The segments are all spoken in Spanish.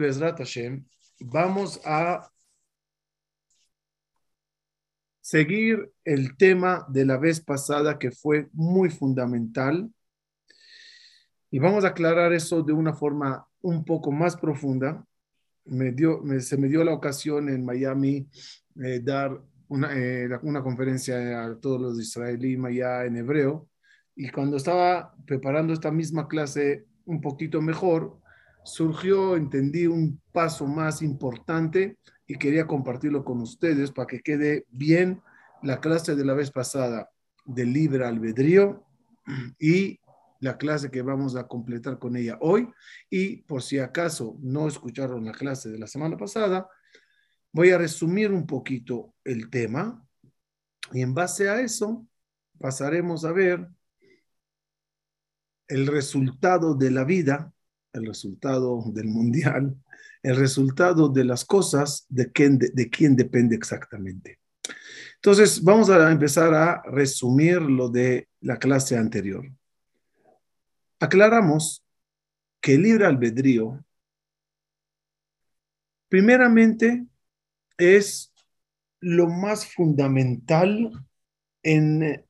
Bezrat Hashem, vamos a seguir el tema de la vez pasada que fue muy fundamental y vamos a aclarar eso de una forma un poco más profunda. Me dio, se me dio la ocasión en Miami eh, dar eh, una, conferencia a todos los israelíes allá en hebreo y cuando estaba preparando esta misma clase un poquito mejor, surgió, entendí, un paso más importante y quería compartirlo con ustedes para que quede bien la clase de la vez pasada de libre albedrío y la clase que vamos a completar con ella hoy. Y por si acaso no escucharon la clase de la semana pasada, voy a resumir un poquito el tema y en base a eso pasaremos a ver el resultado de la vida el resultado del mundial, el resultado de las cosas, de quién, depende exactamente. Entonces, vamos a empezar a resumir lo de la clase anterior. Aclaramos que el libre albedrío, primeramente, es lo más fundamental en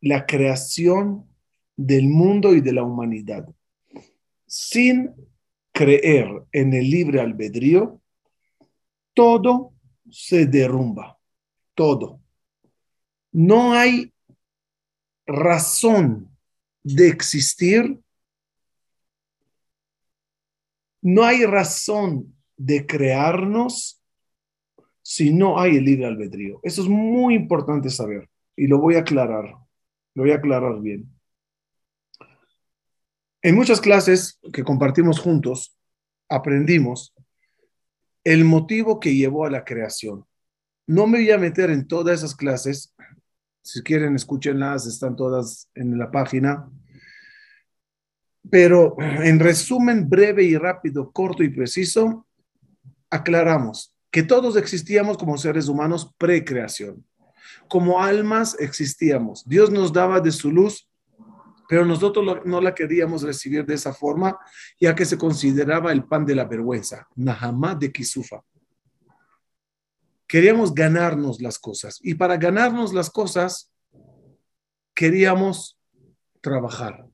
la creación del mundo y de la humanidad sin creer en el libre albedrío, todo se derrumba, todo. No hay razón de existir, no hay razón de crearnos si no hay el libre albedrío. Eso es muy importante saber y lo voy a aclarar, lo voy a aclarar bien. En muchas clases que compartimos juntos, aprendimos el motivo que llevó a la creación. No me voy a meter en todas esas clases. Si quieren, escúchenlas, están todas en la página. Pero en resumen breve y rápido, corto y preciso, aclaramos que todos existíamos como seres humanos precreación, Como almas existíamos. Dios nos daba de su luz pero nosotros no la queríamos recibir de esa forma, ya que se consideraba el pan de la vergüenza, Nahamá de Kisufa. Queríamos ganarnos las cosas y para ganarnos las cosas queríamos trabajar.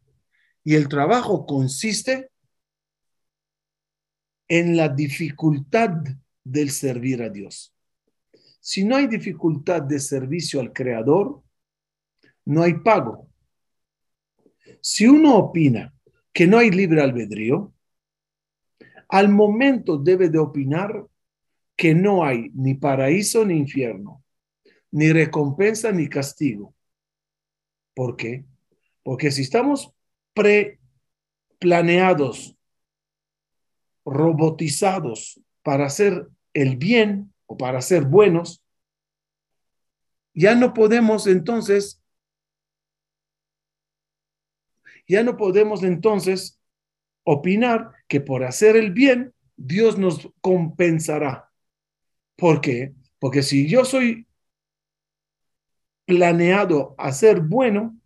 Y el trabajo consiste en la dificultad del servir a Dios. Si no hay dificultad de servicio al Creador, no hay pago. Si uno opina que no hay libre albedrío, al momento debe de opinar que no hay ni paraíso ni infierno, ni recompensa ni castigo. ¿Por qué? Porque si estamos preplaneados, robotizados para hacer el bien o para ser buenos, ya no podemos entonces ya no podemos entonces opinar que por hacer el bien, Dios nos compensará. ¿Por qué? Porque si yo soy planeado a ser bueno,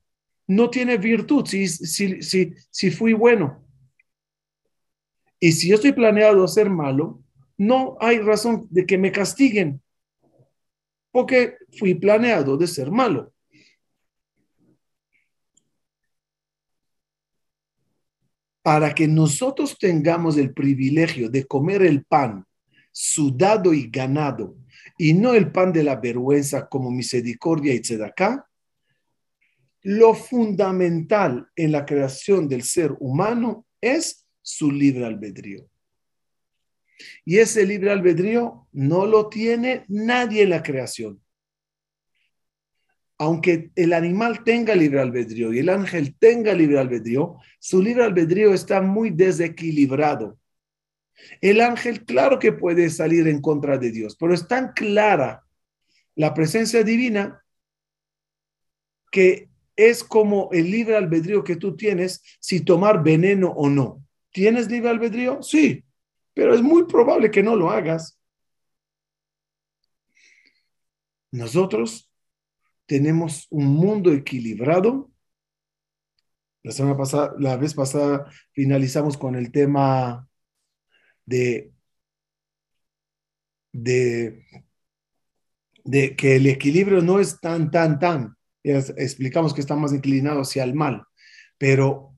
no tiene virtud si, si, si, si fui bueno. Y si yo estoy planeado a ser malo, no hay razón de que me castiguen, porque fui planeado de ser malo. para que nosotros tengamos el privilegio de comer el pan sudado y ganado, y no el pan de la vergüenza como misericordia y tzedaká, lo fundamental en la creación del ser humano es su libre albedrío. Y ese libre albedrío no lo tiene nadie en la creación aunque el animal tenga libre albedrío y el ángel tenga libre albedrío, su libre albedrío está muy desequilibrado. El ángel, claro que puede salir en contra de Dios, pero es tan clara la presencia divina que es como el libre albedrío que tú tienes si tomar veneno o no. ¿Tienes libre albedrío? Sí, pero es muy probable que no lo hagas. Nosotros tenemos un mundo equilibrado. La semana pasada, la vez pasada finalizamos con el tema de, de, que el equilibrio no es tan, tan, tan. explicamos que está más inclinado hacia el mal, pero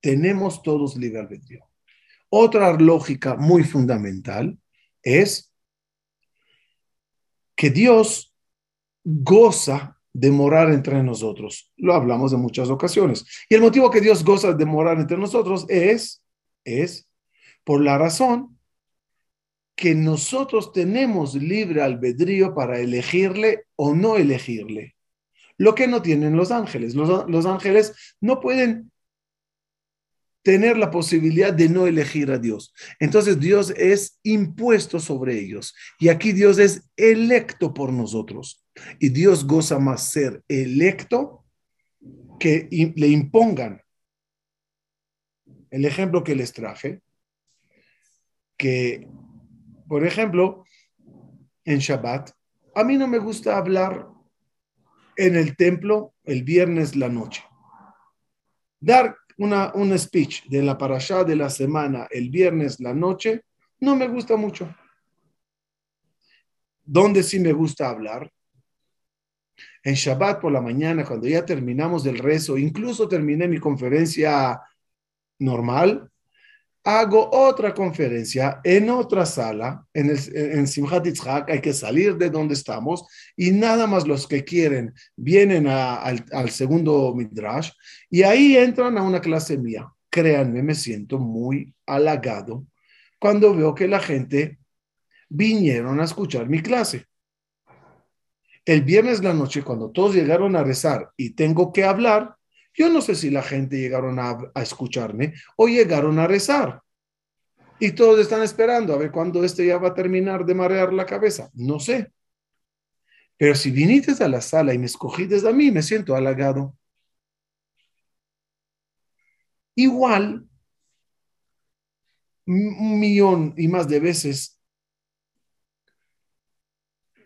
tenemos todos libre Dios. Otra lógica muy fundamental es que Dios goza de morar entre nosotros. Lo hablamos en muchas ocasiones. Y el motivo que Dios goza de morar entre nosotros es, es por la razón que nosotros tenemos libre albedrío para elegirle o no elegirle. Lo que no tienen los ángeles. Los, los ángeles no pueden tener la posibilidad de no elegir a Dios. Entonces Dios es impuesto sobre ellos. Y aquí Dios es electo por nosotros. Y Dios goza más ser electo que le impongan. El ejemplo que les traje, que, por ejemplo, en Shabbat, a mí no me gusta hablar en el templo el viernes la noche. Dar una, un speech de la parashá de la semana el viernes la noche no me gusta mucho. Donde sí me gusta hablar? En Shabbat por la mañana, cuando ya terminamos del rezo, incluso terminé mi conferencia normal, hago otra conferencia en otra sala, en, el, hay que salir de donde estamos y nada más los que quieren vienen al, segundo Midrash y ahí entran a una clase mía. Créanme, me siento muy halagado cuando veo que la gente vinieron a escuchar mi clase. El viernes la noche, cuando todos llegaron a rezar y tengo que hablar, yo no sé si la gente llegaron a, escucharme o llegaron a rezar. Y todos están esperando a ver cuándo este ya va a terminar de marear la cabeza. No sé. Pero si viniste a la sala y me escogiste a mí, me siento halagado. Igual, un millón y más de veces,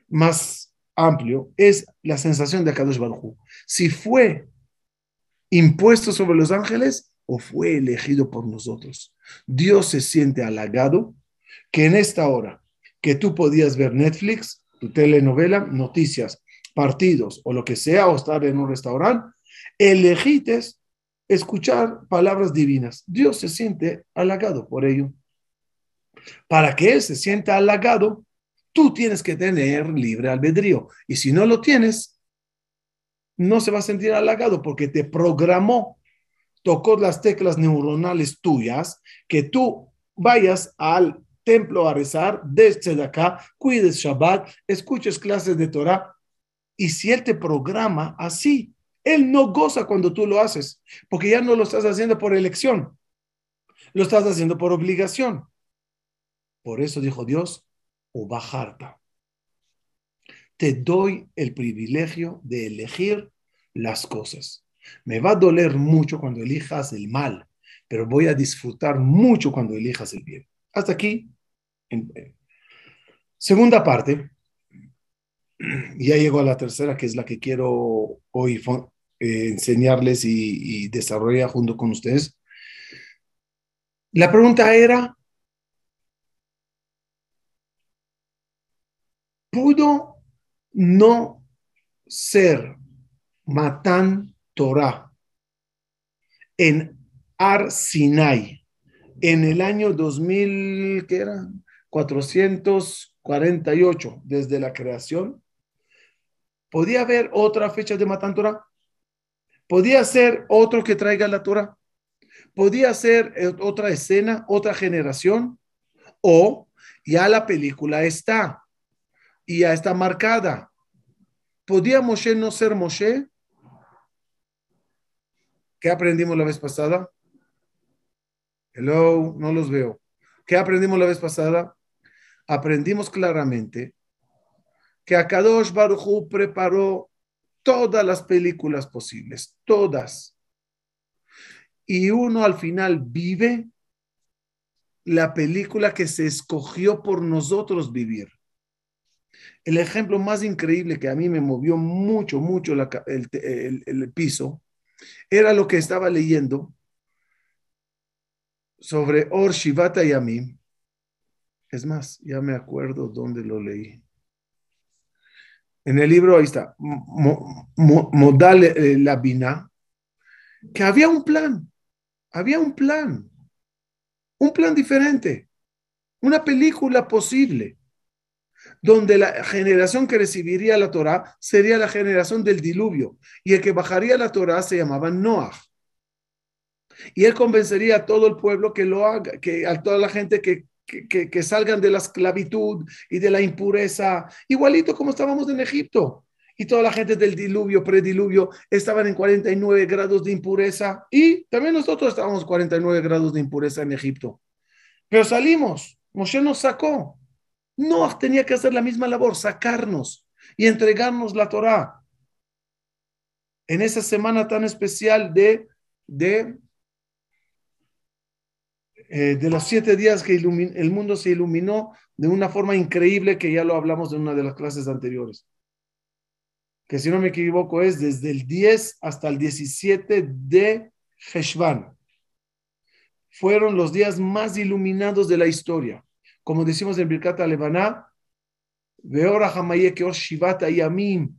más amplio es la sensación de Akadosh Baruj Si fue impuesto sobre los ángeles o fue elegido por nosotros. Dios se siente halagado que en esta hora que tú podías ver Netflix, tu telenovela, noticias, partidos o lo que sea, o estar en un restaurante, elegites escuchar palabras divinas. Dios se siente halagado por ello. Para que Él se sienta halagado, Tú tienes que tener libre albedrío. Y si no lo tienes, no se va a sentir halagado porque te programó, tocó las teclas neuronales tuyas, que tú vayas al templo a rezar, desde acá, cuides Shabbat, escuches clases de Torah. Y si Él te programa así, Él no goza cuando tú lo haces, porque ya no lo estás haciendo por elección, lo estás haciendo por obligación. Por eso dijo Dios, o Bajarta. Te doy el privilegio de elegir las cosas. Me va a doler mucho cuando elijas el mal, pero voy a disfrutar mucho cuando elijas el bien. Hasta aquí. Eh, segunda parte. Ya llego a la tercera, que es la que quiero hoy eh, enseñarles y, y desarrollar junto con ustedes. La pregunta era, pudo no ser Matán Torah en Ar Sinai en el año 2000, que era? 448, desde la creación. ¿Podía haber otra fecha de Matán Torah? ¿Podía ser otro que traiga la Torah? ¿Podía ser eh, otra escena, otra generación? ¿O ya la película está? y ya está marcada. ¿Podía Moshe no ser Moshe? ¿Qué aprendimos la vez pasada? Hello, no los veo. ¿Qué aprendimos la vez pasada? Aprendimos claramente que Akadosh Baruj preparó todas las películas posibles, todas. Y uno al final vive la película que se escogió por nosotros vivir. El ejemplo más increíble que a mí me movió mucho, mucho el, piso era lo que estaba leyendo sobre Or Shivata Yamim. Es más, ya me acuerdo dónde lo leí. En el libro, ahí está, Modal eh, Labina, que había un plan, había un plan, un plan diferente, una película posible donde la generación que recibiría la Torah sería la generación del diluvio, y el que bajaría la Torah se llamaba Noah. Y él convencería a todo el pueblo que lo haga, que a toda la gente que, que, salgan de la esclavitud y de la impureza, igualito como estábamos en Egipto. Y toda la gente del diluvio, prediluvio, estaban en 49 grados de impureza. Y también nosotros estábamos 49 grados de impureza en Egipto. Pero salimos, Moshe nos sacó. No tenía que hacer la misma labor, sacarnos y entregarnos la Torá. En esa semana tan especial de, de eh, los siete días que el mundo se iluminó de una forma increíble que ya lo hablamos en una de las clases anteriores. Que si no me equivoco es desde el 10 hasta el 17 de Heshvan. Fueron los días más iluminados de la historia como decimos en Birkat Alevaná, Veora Yamim.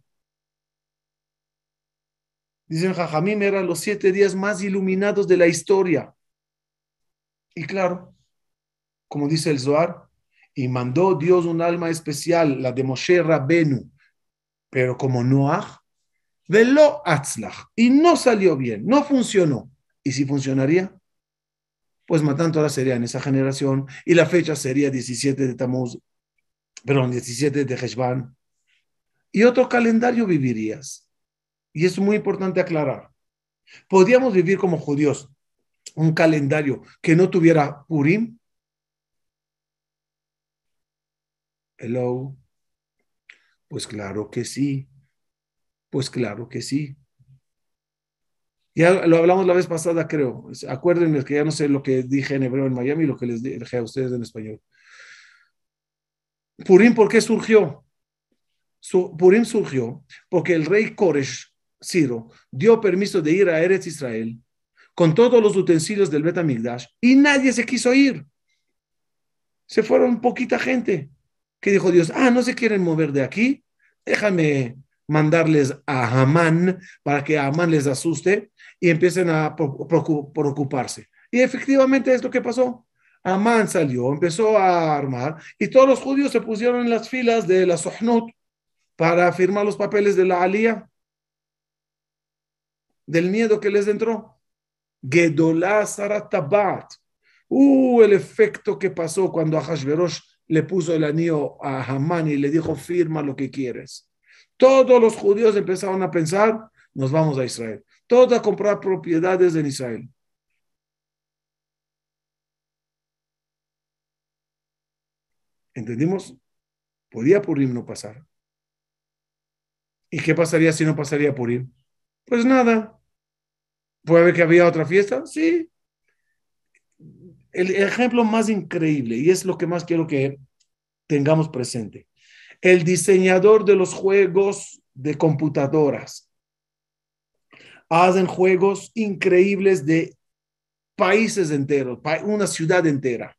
Dicen Jajamim eran los siete días más iluminados de la historia. Y claro, como dice el Zohar, y mandó Dios un alma especial, la de Moshe Rabenu. pero como Noah, velo atzlach, y no salió bien, no funcionó. ¿Y si funcionaría? pues matando la sería en esa generación y la fecha sería 17 de Tamuz, perdón, 17 de Heshvan. Y otro calendario vivirías. Y es muy importante aclarar. ¿Podríamos vivir como judíos un calendario que no tuviera Purim. Hello. Pues claro que sí. Pues claro que sí. Ya lo hablamos la vez pasada, creo. Acuérdenme que ya no sé lo que dije en hebreo en Miami y lo que les dije a ustedes en español. Purim, ¿por qué surgió? Purim surgió porque el rey Koresh, Ciro, dio permiso de ir a Eretz Israel con todos los utensilios del Betamigdash y nadie se quiso ir. Se fueron poquita gente que dijo Dios, ah, no se quieren mover de aquí, déjame mandarles a Hamán para que Hamán les asuste y empiecen a preocuparse. Y efectivamente es lo que pasó. Amán salió, empezó a armar y todos los judíos se pusieron en las filas de la Sohnut para firmar los papeles de la Alía, del miedo que les entró. Gedolá Saratabat. Uh, el efecto que pasó cuando a le puso el anillo a Hamán y le dijo, firma lo que quieres. Todos los judíos empezaron a pensar, nos vamos a Israel. Todos a comprar propiedades en Israel. ¿Entendimos? Podía Purim no pasar. ¿Y qué pasaría si no pasaría Purim? Pues nada. ¿Puede haber que había otra fiesta? Sí. El ejemplo más increíble, y es lo que más quiero que tengamos presente el diseñador de los juegos de computadoras. Hacen juegos increíbles de países enteros, una ciudad entera,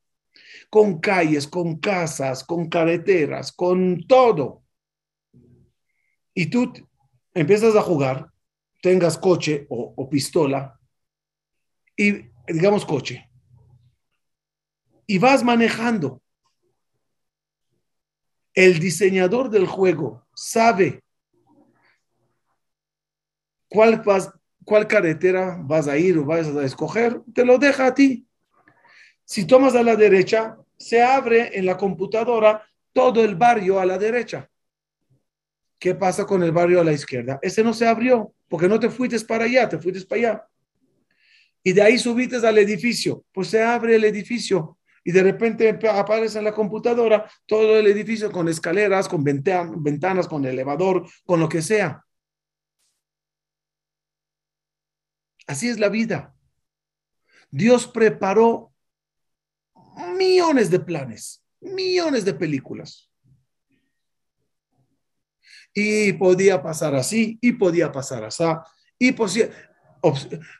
con calles, con casas, con carreteras, con todo. Y tú empiezas a jugar, tengas coche o, pistola, y digamos coche, y vas manejando el diseñador del juego sabe cuál, cuál carretera vas a ir o vas a escoger, te lo deja a ti. Si tomas a la derecha, se abre en la computadora todo el barrio a la derecha. ¿Qué pasa con el barrio a la izquierda? Ese no se abrió porque no te fuiste para allá, te fuiste para allá. Y de ahí subiste al edificio, pues se abre el edificio y de repente aparece en la computadora todo el edificio con escaleras, con ventanas, con elevador, con lo que sea. Así es la vida. Dios preparó millones de planes, millones de películas. Y podía pasar así, y podía pasar así, y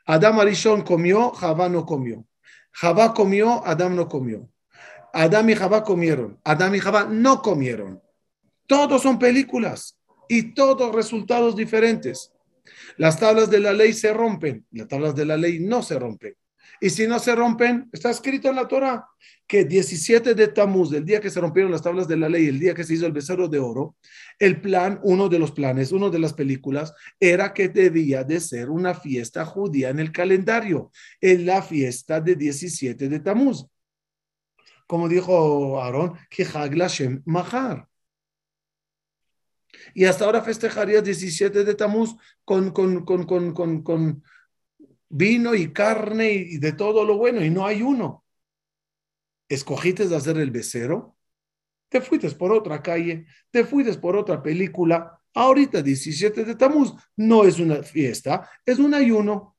Adam Arishon comió, Javá no comió. Jabá comió, Adam no comió. Adam y Jabá comieron, Adam y Jabá no comieron. Todos son películas y todos resultados diferentes. Las tablas de la ley se rompen, las tablas de la ley no se rompen. Y si no se rompen, está escrito en la Torah que 17 de Tamuz, el día que se rompieron las tablas de la ley, el día que se hizo el becerro de oro, el plan, uno de los planes, uno de las películas, era que debía de ser una fiesta judía en el calendario, en la fiesta de 17 de Tamuz. Como dijo Aarón, Mahar. Y hasta ahora festejaría 17 de Tamuz con, con, con, con, con vino y carne y de todo lo bueno, y no hay uno. Escogiste de hacer el becero, te fuiste por otra calle, te fuiste por otra película. Ahorita, 17 de Tamuz, no es una fiesta, es un ayuno.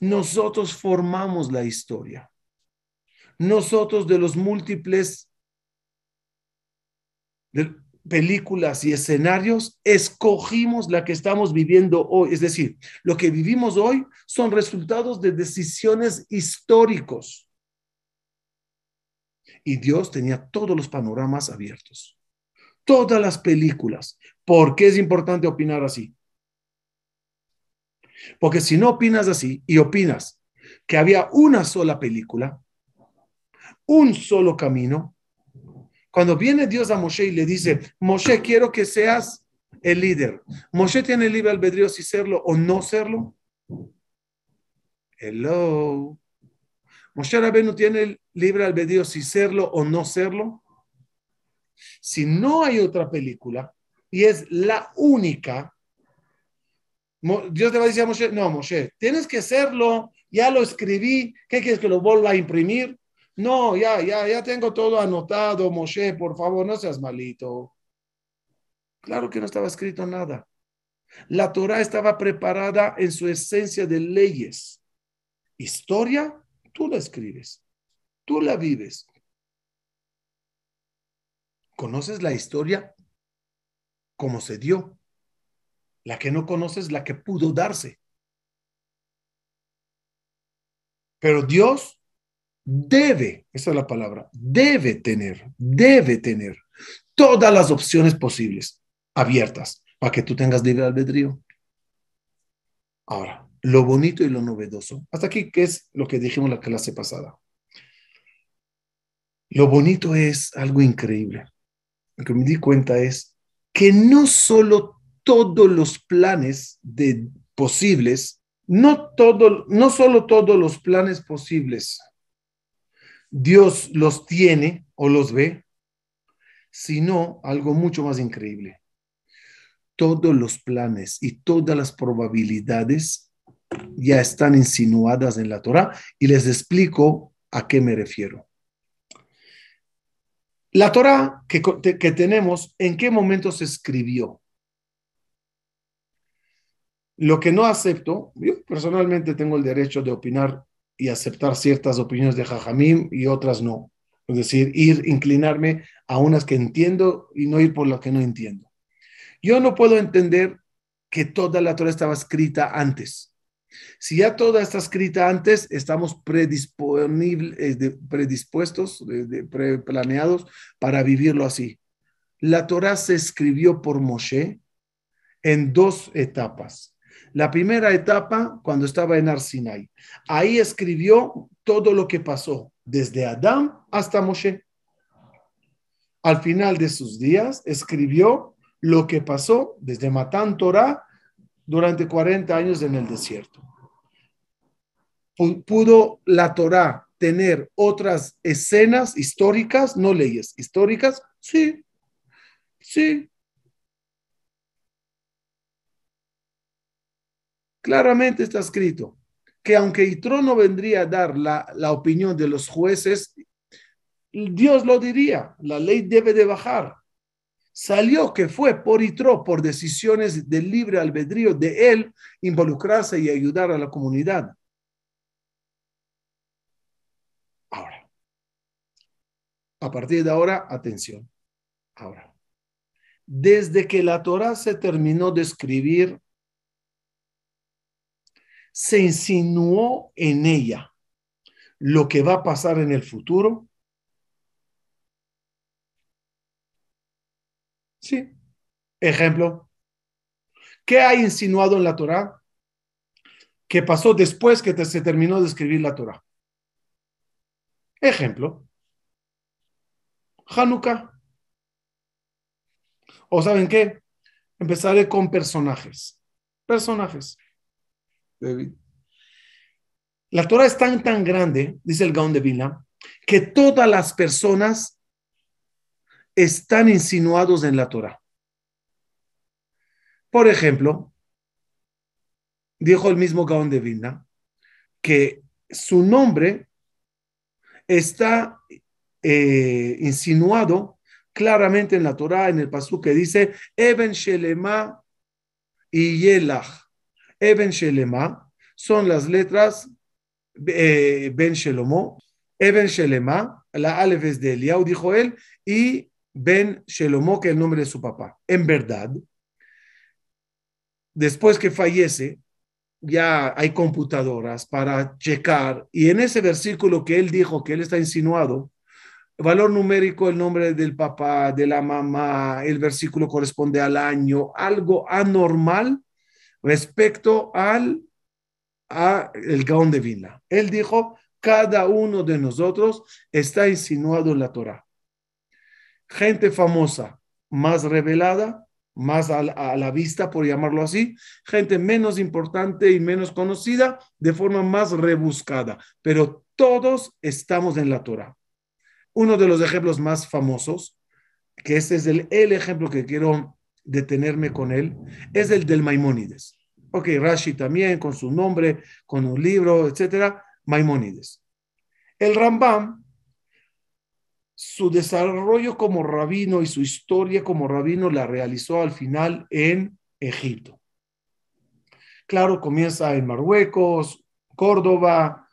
Nosotros formamos la historia. Nosotros de los múltiples, películas y escenarios, escogimos la que estamos viviendo hoy. Es decir, lo que vivimos hoy son resultados de decisiones históricos. Y Dios tenía todos los panoramas abiertos, todas las películas. ¿Por qué es importante opinar así? Porque si no opinas así y opinas que había una sola película, un solo camino, cuando viene Dios a Moshe y le dice, Moshe, quiero que seas el líder. Moshe tiene el libre albedrío si serlo o no serlo. Hello. Moshe no tiene el libre albedrío si serlo o no serlo. Si no hay otra película y es la única, Dios te va a decir a Moshe, no, Moshe, tienes que serlo, ya lo escribí, ¿qué quieres que lo vuelva a imprimir? No, ya, ya, ya tengo todo anotado, Moshe, por favor, no seas malito. Claro que no estaba escrito nada. La Torah estaba preparada en su esencia de leyes. Historia, tú la escribes, tú la vives. ¿Conoces la historia? como se dio. La que no conoces, la que pudo darse. Pero Dios debe, esa es la palabra, debe tener, debe tener todas las opciones posibles abiertas para que tú tengas libre albedrío. Ahora, lo bonito y lo novedoso. Hasta aquí, qué es lo que dijimos la clase pasada? Lo bonito es algo increíble. Lo que me di cuenta es que no solo todos los planes de posibles, no, todo, no solo todos los planes posibles Dios los tiene o los ve, sino algo mucho más increíble. Todos los planes y todas las probabilidades ya están insinuadas en la Torah y les explico a qué me refiero. La Torah que, que tenemos, ¿en qué momento se escribió? Lo que no acepto, yo personalmente tengo el derecho de opinar y aceptar ciertas opiniones de Jajamim y otras no. Es decir, ir, inclinarme a unas que entiendo y no ir por las que no entiendo. Yo no puedo entender que toda la Torah estaba escrita antes. Si ya toda está escrita antes, estamos predisponibles, eh, predispuestos, planeados para vivirlo así. La Torah se escribió por Moshe en dos etapas. La primera etapa, cuando estaba en Arsinai. Ahí escribió todo lo que pasó, desde Adán hasta Moshe. Al final de sus días, escribió lo que pasó desde Matán Torah durante 40 años en el desierto. Pudo la Torah tener otras escenas históricas, no leyes históricas, sí, sí, Claramente está escrito que aunque Itro no vendría a dar la, opinión de los jueces, Dios lo diría, la ley debe de bajar. Salió que fue por Itro, por decisiones del libre albedrío de él, involucrarse y ayudar a la comunidad. Ahora, a partir de ahora, atención. Ahora, desde que la Torah se terminó de escribir, se insinuó en ella lo que va a pasar en el futuro? Sí. Ejemplo. ¿Qué ha insinuado en la Torah? qué pasó después que se terminó de escribir la Torah. Ejemplo, Hanukkah. O saben qué, empezaré con personajes. Personajes. La Torah es tan, tan grande, dice el Gaón de Vilna que todas las personas están insinuados en la Torah. Por ejemplo, dijo el mismo Gaón de Vilna que su nombre está eh, insinuado claramente en la Torah, en el pasú que dice Eben Shelema y Yelach. Eben Shelema son las letras eh, Ben Shelomo, Eben Shelema, la Aleph es de Eliau, dijo él, y Ben Shelomo, que es el nombre de su papá. En verdad, después que fallece, ya hay computadoras para checar, y en ese versículo que él dijo, que él está insinuado, valor numérico, el nombre del papá, de la mamá, el versículo corresponde al año, algo anormal respecto al a el Gaón de vina Él dijo, cada uno de nosotros está insinuado en la Torah. Gente famosa, más revelada, más a la, vista, por llamarlo así, gente menos importante y menos conocida, de forma más rebuscada, pero todos estamos en la Torah. Uno de los ejemplos más famosos, que este es el, el ejemplo que quiero detenerme con él, es el del Maimónides. Ok, Rashi también, con su nombre, con un libro, etcétera, Maimónides. El Rambam, su desarrollo como rabino y su historia como rabino la realizó al final en Egipto. Claro, comienza en Marruecos, Córdoba,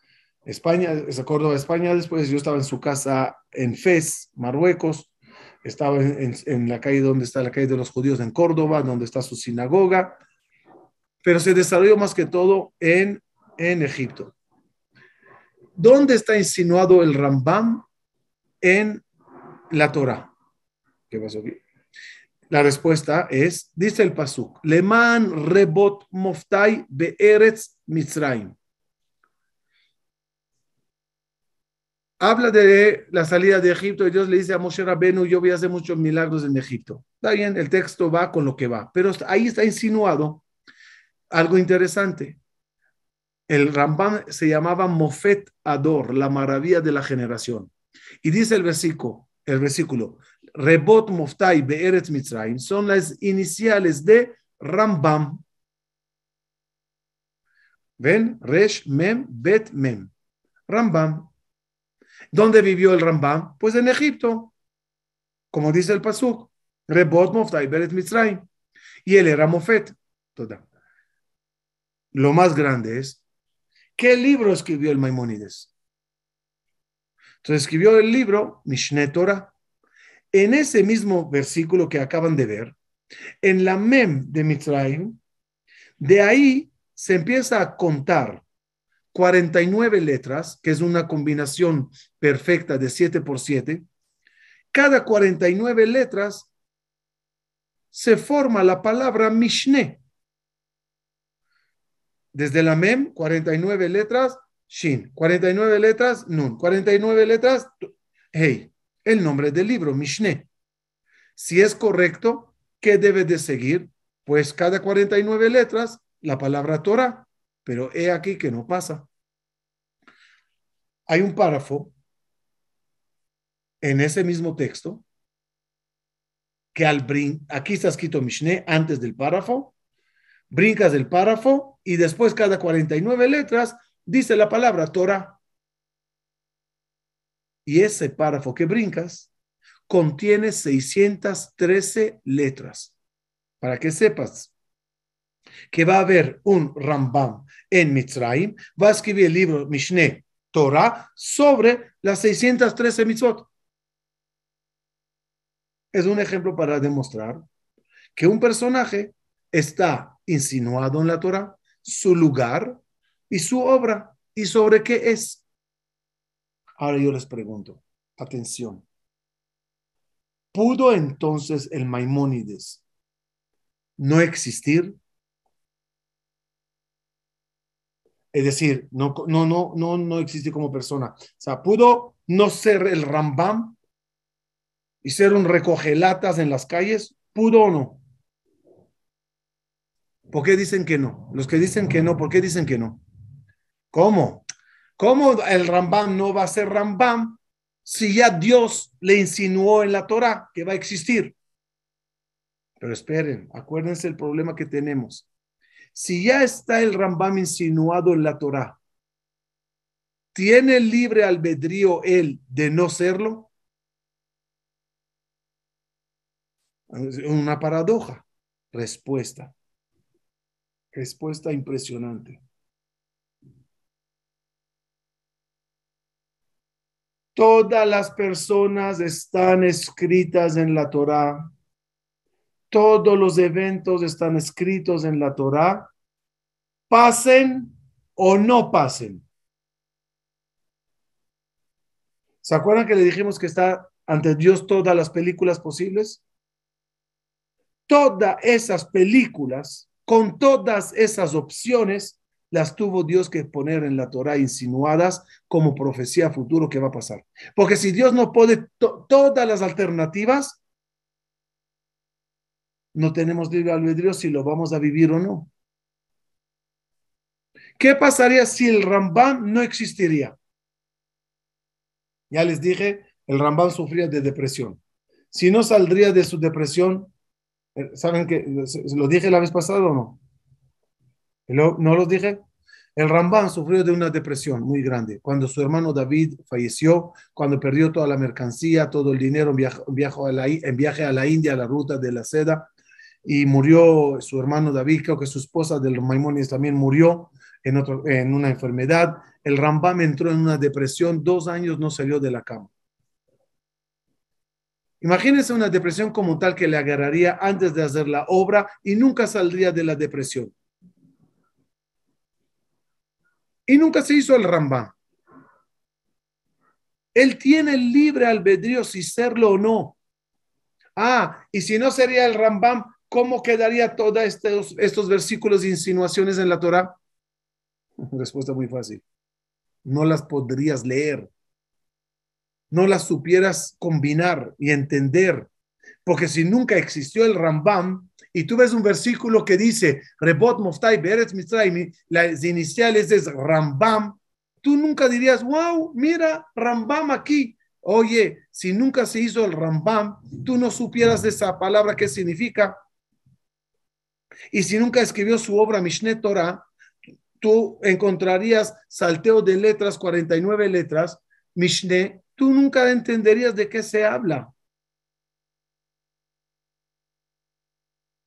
España, Córdoba, España, después yo estaba en su casa en Fez, Marruecos, estaba en, la calle donde está la calle de los judíos en Córdoba, donde está su sinagoga, pero se desarrolló más que todo en, en Egipto. ¿Dónde está insinuado el Rambam en la Torah? ¿Qué pasó aquí? La respuesta es, dice el Pasuk, Leman Rebot Moftai Be'eretz Mitzrayim. habla de la salida de Egipto y Dios le dice a Moshe Rabenu, yo voy a hacer muchos milagros en Egipto. Está bien, el texto va con lo que va, pero ahí está insinuado algo interesante. El Rambam se llamaba Mofet Ador, la maravilla de la generación. Y dice el versículo, el versículo, Rebot Moftai Be'eret Mitzrayim, son las iniciales de Rambam. ¿Ven? Resh Mem Bet Mem. Rambam, ¿Dónde vivió el Rambam? Pues en Egipto, como dice el Pasuk, Rebot Moftai Beret Mitzrayim. Y él era Mofet. Lo más grande es, ¿qué libro escribió el Maimonides? Entonces escribió el libro Mishneh Torah. En ese mismo versículo que acaban de ver, en la Mem de Mitzrayim, de ahí se empieza a contar 49 letras, que es una combinación perfecta de 7 por 7, cada 49 letras se forma la palabra Mishneh. Desde la Mem, 49 letras, Shin, 49 letras, Nun, 49 letras, Hey, el nombre del libro, Mishneh. Si es correcto, ¿qué debe de seguir? Pues cada 49 letras, la palabra Torah, pero he aquí que no pasa. Hay un párrafo en ese mismo texto que al brin aquí está escrito Mishneh antes del párrafo, brincas del párrafo y después cada 49 letras dice la palabra Torah. Y ese párrafo que brincas contiene 613 letras. Para que sepas que va a haber un Rambam en Mitzrayim, va a escribir el libro Mishneh Torah sobre las 613 mitzvot. Es un ejemplo para demostrar que un personaje está insinuado en la Torah, su lugar y su obra y sobre qué es. Ahora yo les pregunto, atención. ¿Pudo entonces el Maimónides no existir Es decir, no, no, no, no, no existe como persona. O sea, pudo no ser el Rambam y ser un recogelatas en las calles, pudo o no. ¿Por qué dicen que no? Los que dicen que no, ¿por qué dicen que no? ¿Cómo? ¿Cómo el Rambam no va a ser Rambam si ya Dios le insinuó en la Torah que va a existir? Pero esperen, acuérdense el problema que tenemos si ya está el Rambam insinuado en la Torá, ¿tiene libre albedrío él de no serlo? Una paradoja. Respuesta. Respuesta impresionante. Todas las personas están escritas en la Torá todos los eventos están escritos en la Torá, pasen o no pasen. ¿Se acuerdan que le dijimos que está ante Dios todas las películas posibles? Todas esas películas, con todas esas opciones, las tuvo Dios que poner en la Torah insinuadas como profecía futuro que va a pasar. Porque si Dios no pone todas las alternativas, no tenemos libre albedrío si lo vamos a vivir o no. ¿Qué pasaría si el Rambam no existiría? Ya les dije, el Rambam sufría de depresión. Si no saldría de su depresión, eh, ¿saben que lo dije la vez pasada o no? ¿No lo dije? El Rambam sufrió de una depresión muy grande. Cuando su hermano David falleció, cuando perdió toda la mercancía, todo el dinero en viaje, a, la, en viaje a la India, la ruta de la seda, y murió su hermano David, creo que su esposa los Maimonides también murió en, otro, en una enfermedad. El Rambam entró en una depresión, dos años no salió de la cama. Imagínense una depresión como tal que le agarraría antes de hacer la obra y nunca saldría de la depresión. Y nunca se hizo el Rambam. Él tiene el libre albedrío si serlo o no. Ah, y si no sería el Rambam, ¿cómo quedaría todos estos, estos versículos e insinuaciones en la Torah? Respuesta muy fácil. No las podrías leer, no las supieras combinar y entender, porque si nunca existió el Rambam y tú ves un versículo que dice Rebot Moftai Beretz Mitzrayim, las iniciales es Rambam, tú nunca dirías, wow, mira Rambam aquí. Oye, si nunca se hizo el Rambam, tú no supieras de esa palabra qué significa, y si nunca escribió su obra Mishneh Torah, tú encontrarías salteo de letras, 49 letras, Mishneh, tú nunca entenderías de qué se habla.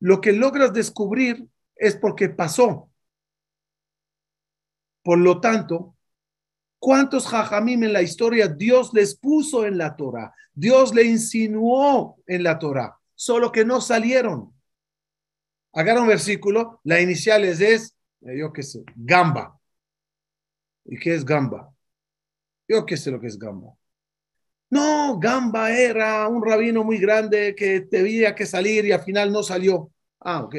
Lo que logras descubrir es porque pasó. Por lo tanto, ¿cuántos jajamim en la historia Dios les puso en la Torah? Dios le insinuó en la Torah, solo que no salieron agarra un versículo, la inicial es, eh, yo qué sé, gamba. ¿Y qué es gamba? Yo qué sé lo que es gamba. No, Gamba era un rabino muy grande que tenía que salir y al final no salió. Ah, ok.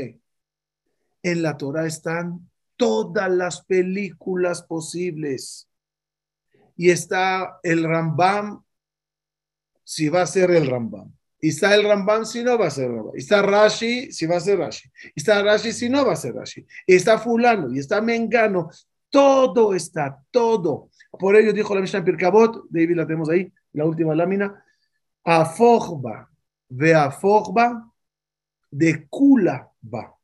En la Torah están todas las películas posibles. Y está el Rambam, si va a ser el Rambam. Y está el Rambam si no va a ser Rambam. Y está Rashi si va a ser Rashi. Y está Rashi si no va a ser Rashi. está fulano y está Mengano. Todo está, todo. Por ello dijo la Mishnah en Pirkabot, David la tenemos ahí, la última lámina. Afogba, a Afogba, de va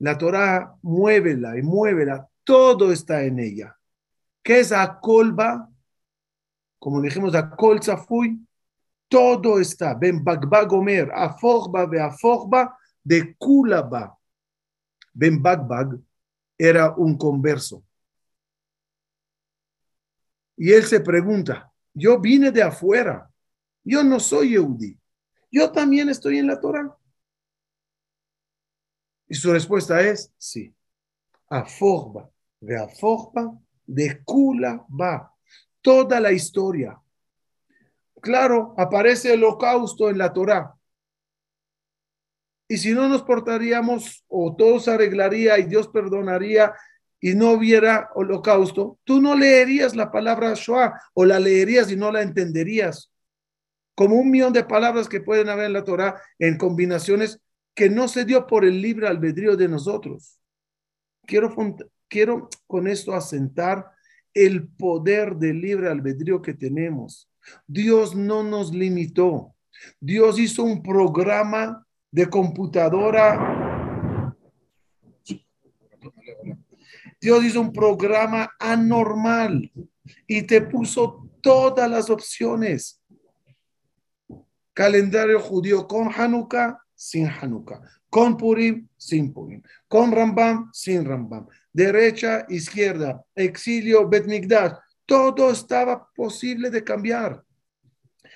La Torah, muévela y muévela, todo está en ella. ¿Qué es a kolba Como dijimos, kolza fui todo está. Ben Bagbag Omer. Aforba ve Aforba de Kulaba. Ben Bagbag era un converso. Y él se pregunta, yo vine de afuera, yo no soy Yehudi, yo también estoy en la Torah. Y su respuesta es, sí, Aforba, de Aforba, de Kulaba. Toda la historia, Claro, aparece el holocausto en la Torá. Y si no nos portaríamos o todo se arreglaría y Dios perdonaría y no hubiera holocausto, tú no leerías la palabra Shoah o la leerías y no la entenderías. Como un millón de palabras que pueden haber en la Torá en combinaciones que no se dio por el libre albedrío de nosotros. Quiero, quiero con esto asentar el poder del libre albedrío que tenemos Dios no nos limitó. Dios hizo un programa de computadora. Dios hizo un programa anormal y te puso todas las opciones. Calendario judío con Hanukkah, sin Hanukkah, con Purim, sin Purim, con Rambam, sin Rambam, derecha, izquierda, exilio, Betmigdash, todo estaba posible de cambiar.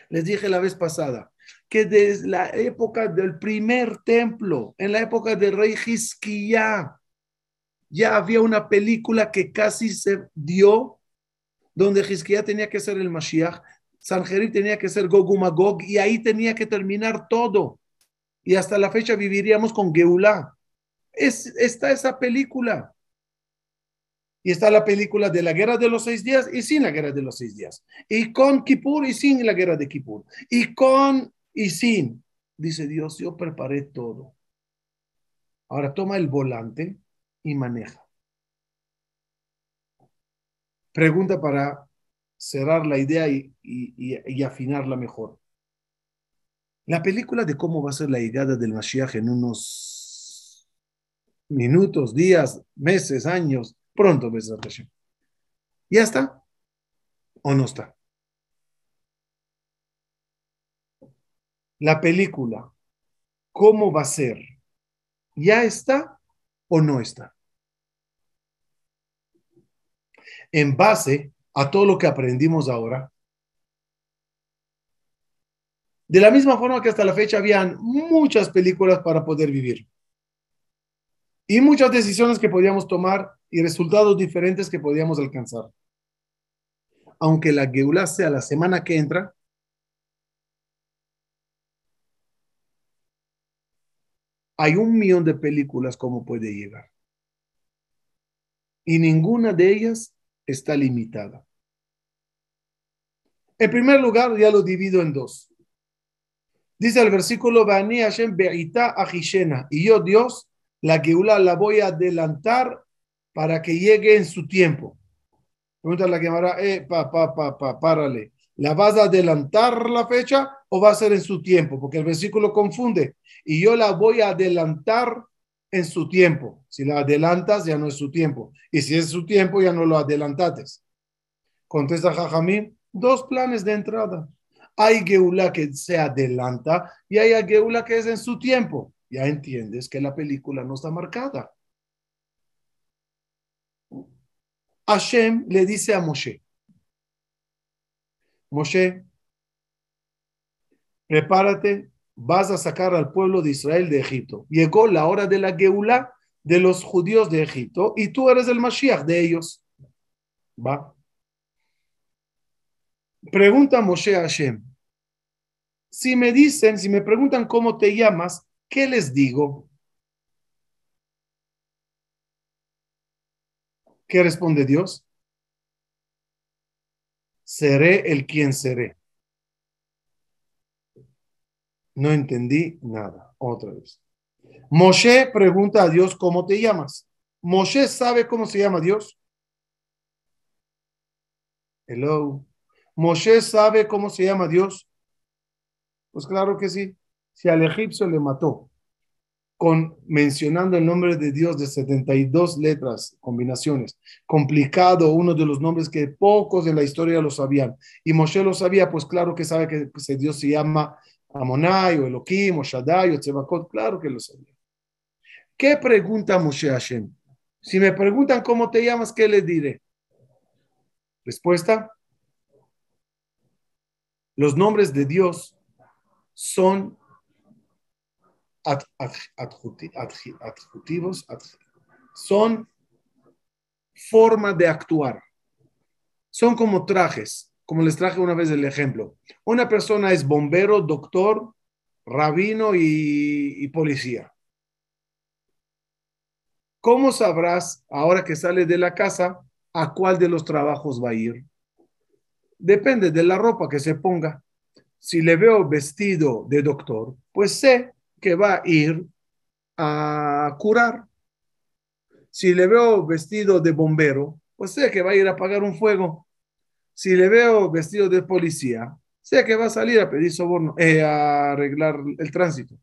Les dije la vez pasada que desde la época del primer templo, en la época del rey jisquia ya había una película que casi se dio, donde Hizquiyá tenía que ser el Mashiach, Sanjerí tenía que ser Gogumagog. y ahí tenía que terminar todo. Y hasta la fecha viviríamos con Geulá. Es, está esa película. Y está la película de la guerra de los seis días y sin la guerra de los seis días. Y con Kippur y sin la guerra de Kippur. Y con y sin. Dice Dios, yo preparé todo. Ahora toma el volante y maneja. Pregunta para cerrar la idea y, afinarla mejor. La película de cómo va a ser la llegada del Mashiach en unos minutos, días, meses, años, pronto, Besrat ¿Ya está? ¿O no está? La película, ¿cómo va a ser? ¿Ya está o no está? En base a todo lo que aprendimos ahora, de la misma forma que hasta la fecha habían muchas películas para poder vivir y muchas decisiones que podíamos tomar y resultados diferentes que podíamos alcanzar. Aunque la Geulá sea la semana que entra, hay un millón de películas como puede llegar. Y ninguna de ellas está limitada. En primer lugar, ya lo divido en dos. Dice el versículo, y yo, Dios, la geula la voy a adelantar para que llegue en su tiempo. Pregunta la Gemara, eh, pa, pa, pa, párale. ¿La vas a adelantar la fecha o va a ser en su tiempo? Porque el versículo confunde. Y yo la voy a adelantar en su tiempo. Si la adelantas, ya no es su tiempo. Y si es su tiempo, ya no lo adelantates. Contesta Jajamín, dos planes de entrada. Hay Geula que se adelanta y hay Geula que es en su tiempo ya entiendes que la película no está marcada. Hashem le dice a Moshe, Moshe, prepárate, vas a sacar al pueblo de Israel de Egipto. Llegó la hora de la Geulá de los judíos de Egipto y tú eres el Mashiach de ellos. Va. Pregunta Moshe a Hashem. Si me dicen, si me preguntan cómo te llamas, ¿Qué les digo? ¿Qué responde Dios? Seré el quien seré. No entendí nada. Otra vez. Moshe pregunta a Dios, ¿cómo te llamas? Moshe sabe cómo se llama Dios. Hello. Moshe sabe cómo se llama Dios. Pues claro que sí. Si al egipcio le mató con mencionando el nombre de Dios de 72 letras, combinaciones. Complicado, uno de los nombres que pocos en la historia lo sabían. Y Moshe lo sabía, pues claro que sabe que pues, ese Dios se llama Amonai o Elohim o Shaddai o Tzebakot, claro que lo sabía. ¿Qué pregunta Moshe Hashem? Si me preguntan cómo te llamas, ¿qué les diré? Respuesta. Los nombres de Dios son ad, son forma de actuar. Son como trajes, como les traje una vez el ejemplo. Una persona es bombero, doctor, rabino y, policía. ¿Cómo sabrás, ahora que sale de la casa, a cuál de los trabajos va a ir? Depende de la ropa que se ponga. Si le veo vestido de doctor, pues sé que va a ir a curar. Si le veo vestido de bombero, pues sé que va a ir a apagar un fuego. Si le veo vestido de policía, sé que va a salir a pedir soborno, eh, a arreglar el tránsito.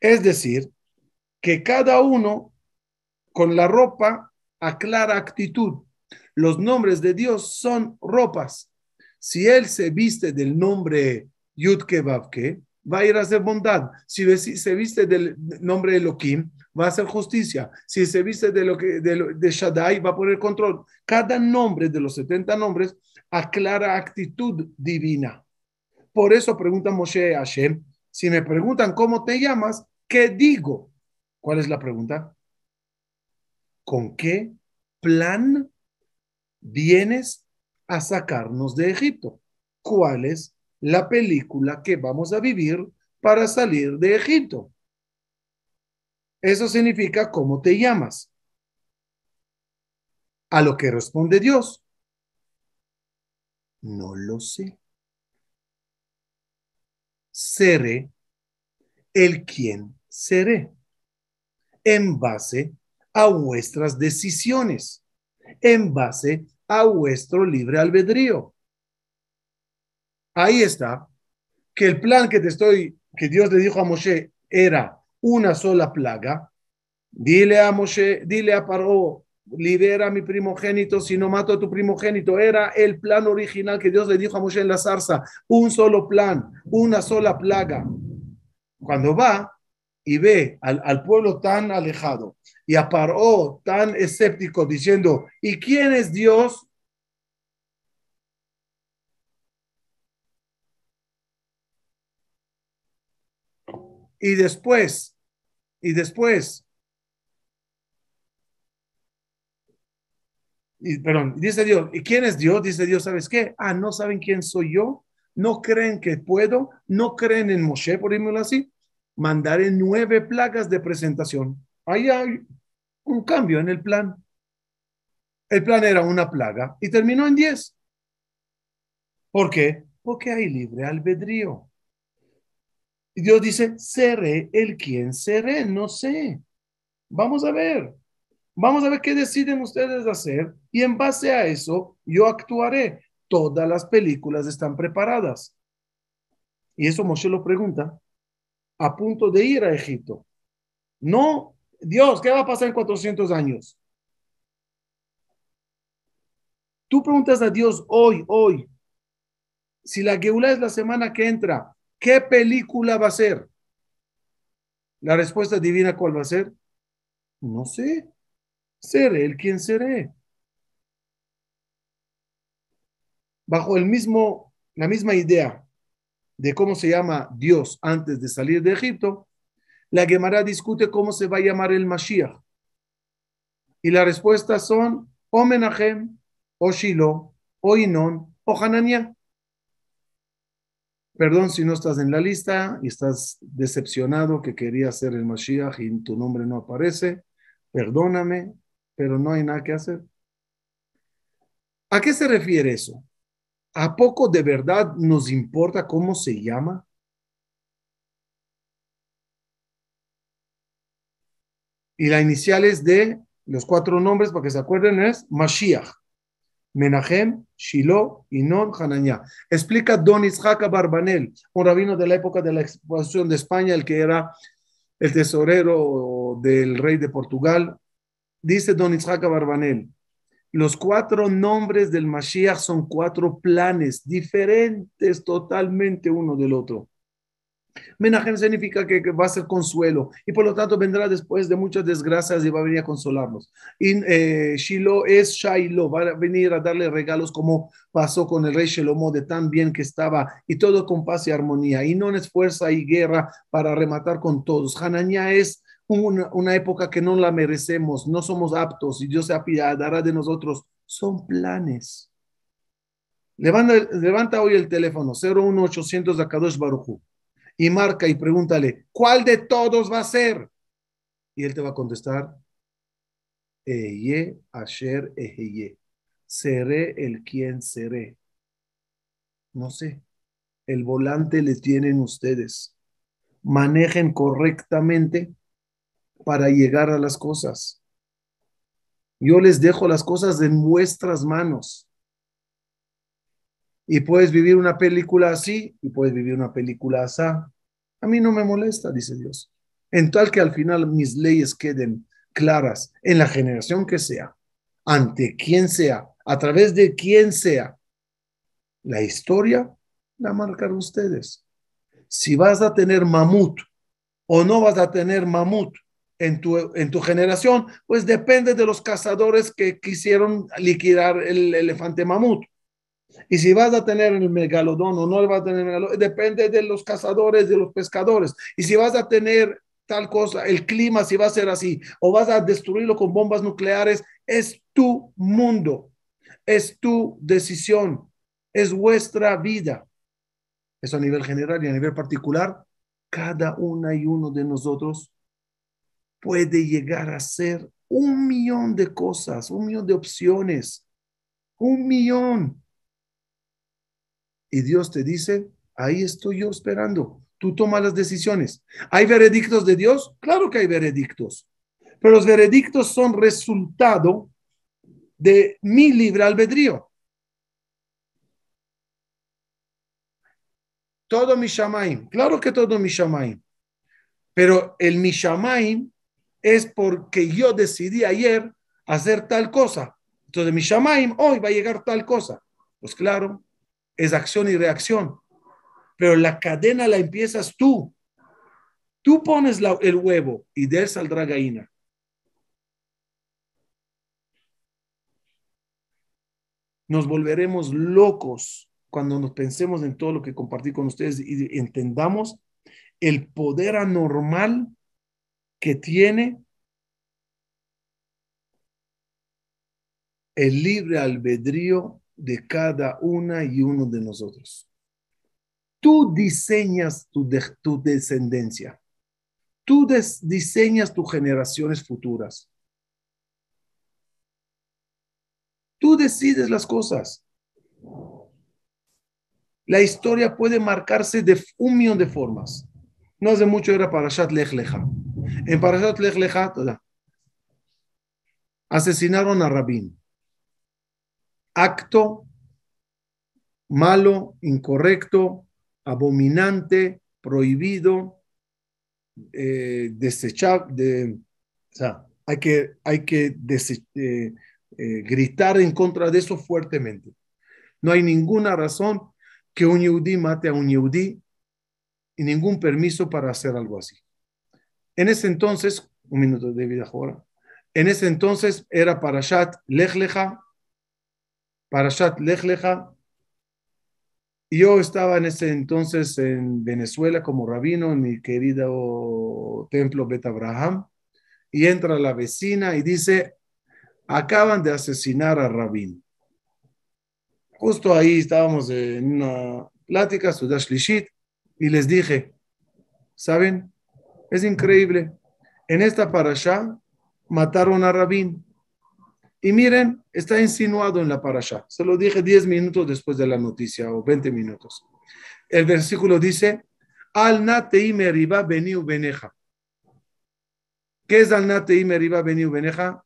Es decir, que cada uno con la ropa aclara actitud. Los nombres de Dios son ropas. Si él se viste del nombre Yud va a ir a hacer bondad. Si se viste del nombre de Elohim, va a hacer justicia. Si se viste de, lo que, de, Shaddai, va a poner control. Cada nombre de los 70 nombres aclara actitud divina. Por eso pregunta Moshe a Hashem, si me preguntan cómo te llamas, ¿qué digo? ¿Cuál es la pregunta? ¿Con qué plan vienes a sacarnos de Egipto? ¿Cuál es la película que vamos a vivir para salir de Egipto. Eso significa cómo te llamas. A lo que responde Dios. No lo sé. Seré el quien seré en base a vuestras decisiones, en base a vuestro libre albedrío. Ahí está, que el plan que te estoy, que Dios le dijo a Moshe era una sola plaga. Dile a Moshe, dile a Paró, libera a mi primogénito, si no mato a tu primogénito. Era el plan original que Dios le dijo a Moshe en la zarza, un solo plan, una sola plaga. Cuando va y ve al, al pueblo tan alejado y a Paró tan escéptico diciendo, ¿y quién es Dios? Y después, y después, y, perdón, dice Dios, ¿y quién es Dios? Dice Dios, ¿sabes qué? Ah, no saben quién soy yo, no creen que puedo, no creen en Moshe, por irme así. Mandaré nueve plagas de presentación. Ahí hay un cambio en el plan. El plan era una plaga y terminó en diez. ¿Por qué? Porque hay libre albedrío. Y Dios dice, seré el quien seré, no sé. Vamos a ver. Vamos a ver qué deciden ustedes hacer y en base a eso yo actuaré. Todas las películas están preparadas. Y eso Moshe lo pregunta a punto de ir a Egipto. No, Dios, ¿qué va a pasar en 400 años? Tú preguntas a Dios hoy, hoy, si la Geula es la semana que entra, ¿Qué película va a ser? La respuesta divina, ¿cuál va a ser? No sé. Seré el quien seré. Bajo el mismo, la misma idea de cómo se llama Dios antes de salir de Egipto, la Gemara discute cómo se va a llamar el Mashiach. Y las respuestas son o Oshilo, o Shiloh, o Inón, o Hananiah. Perdón si no estás en la lista y estás decepcionado que quería hacer el Mashiach y tu nombre no aparece. Perdóname, pero no hay nada que hacer. ¿A qué se refiere eso? ¿A poco de verdad nos importa cómo se llama? Y la inicial es de los cuatro nombres, para que se acuerden, es Mashiach. Menahem, Shiloh, Inon, Hananiah. Explica Don Isaac Barbanel, un rabino de la época de la expulsión de España, el que era el tesorero del rey de Portugal. Dice Don Isaac Barbanel, los cuatro nombres del Mashiach son cuatro planes diferentes totalmente uno del otro. Menajem significa que va a ser consuelo y por lo tanto vendrá después de muchas desgracias y va a venir a consolarnos. Y eh, Shiloh es Shiloh, va a venir a darle regalos como pasó con el rey Shelomo de tan bien que estaba y todo con paz y armonía. Y no es fuerza y guerra para rematar con todos. Hanania es una, época que no la merecemos, no somos aptos y Dios se apiadará de nosotros. Son planes. Levanta, levanta hoy el teléfono 01800 Akadosh Baruchu y marca y pregúntale, ¿cuál de todos va a ser? Y él te va a contestar, Eye, Asher, Seré el quien seré. No sé. El volante le tienen ustedes. Manejen correctamente para llegar a las cosas. Yo les dejo las cosas en vuestras manos. Y puedes vivir una película así y puedes vivir una película así. A mí no me molesta, dice Dios. En tal que al final mis leyes queden claras en la generación que sea, ante quien sea, a través de quien sea. La historia la marcan ustedes. Si vas a tener mamut o no vas a tener mamut en tu, en tu generación, pues depende de los cazadores que quisieron liquidar el elefante mamut. Y si vas a tener el megalodón o no vas a tener megalodón, depende de los cazadores, de los pescadores. Y si vas a tener tal cosa, el clima, si va a ser así, o vas a destruirlo con bombas nucleares, es tu mundo, es tu decisión, es vuestra vida. Eso a nivel general y a nivel particular, cada una y uno de nosotros puede llegar a ser un millón de cosas, un millón de opciones, un millón y Dios te dice, ahí estoy yo esperando, tú tomas las decisiones. ¿Hay veredictos de Dios? Claro que hay veredictos, pero los veredictos son resultado de mi libre albedrío. Todo mi shamaim, claro que todo mi shamaim, pero el mi shamaim es porque yo decidí ayer hacer tal cosa. Entonces mi shamaim hoy va a llegar tal cosa. Pues claro, es acción y reacción. Pero la cadena la empiezas tú. Tú pones el huevo y de él saldrá gallina. Nos volveremos locos cuando nos pensemos en todo lo que compartí con ustedes y entendamos el poder anormal que tiene el libre albedrío de cada una y uno de nosotros. Tú diseñas tu, tu descendencia. Tú diseñas tus generaciones futuras. Tú decides las cosas. La historia puede marcarse de un millón de formas. No hace mucho era Parashat Lech Lecha. En Parashat Lech Lecha, asesinaron a Rabin acto malo, incorrecto, abominante, prohibido, eh, De, o hay que, hay que eh, eh, gritar en contra de eso fuertemente. No hay ninguna razón que un yudí mate a un yudí y ningún permiso para hacer algo así. En ese entonces, un minuto de vida ahora, en ese entonces era Parashat Lech Lecha, Parashat Lech Lecha. yo estaba en ese entonces en Venezuela como rabino en mi querido templo Bet Abraham. Y entra la vecina y dice, acaban de asesinar a Rabín. Justo ahí estábamos en una plática, Sudash Lishit, y les dije, ¿saben? Es increíble. En esta parasha mataron a Rabín. Y miren, está insinuado en la parasha. Se lo dije 10 minutos después de la noticia o 20 minutos. El versículo dice, al meriba beniu beneja. ¿Qué es al y meriba beniu beneja?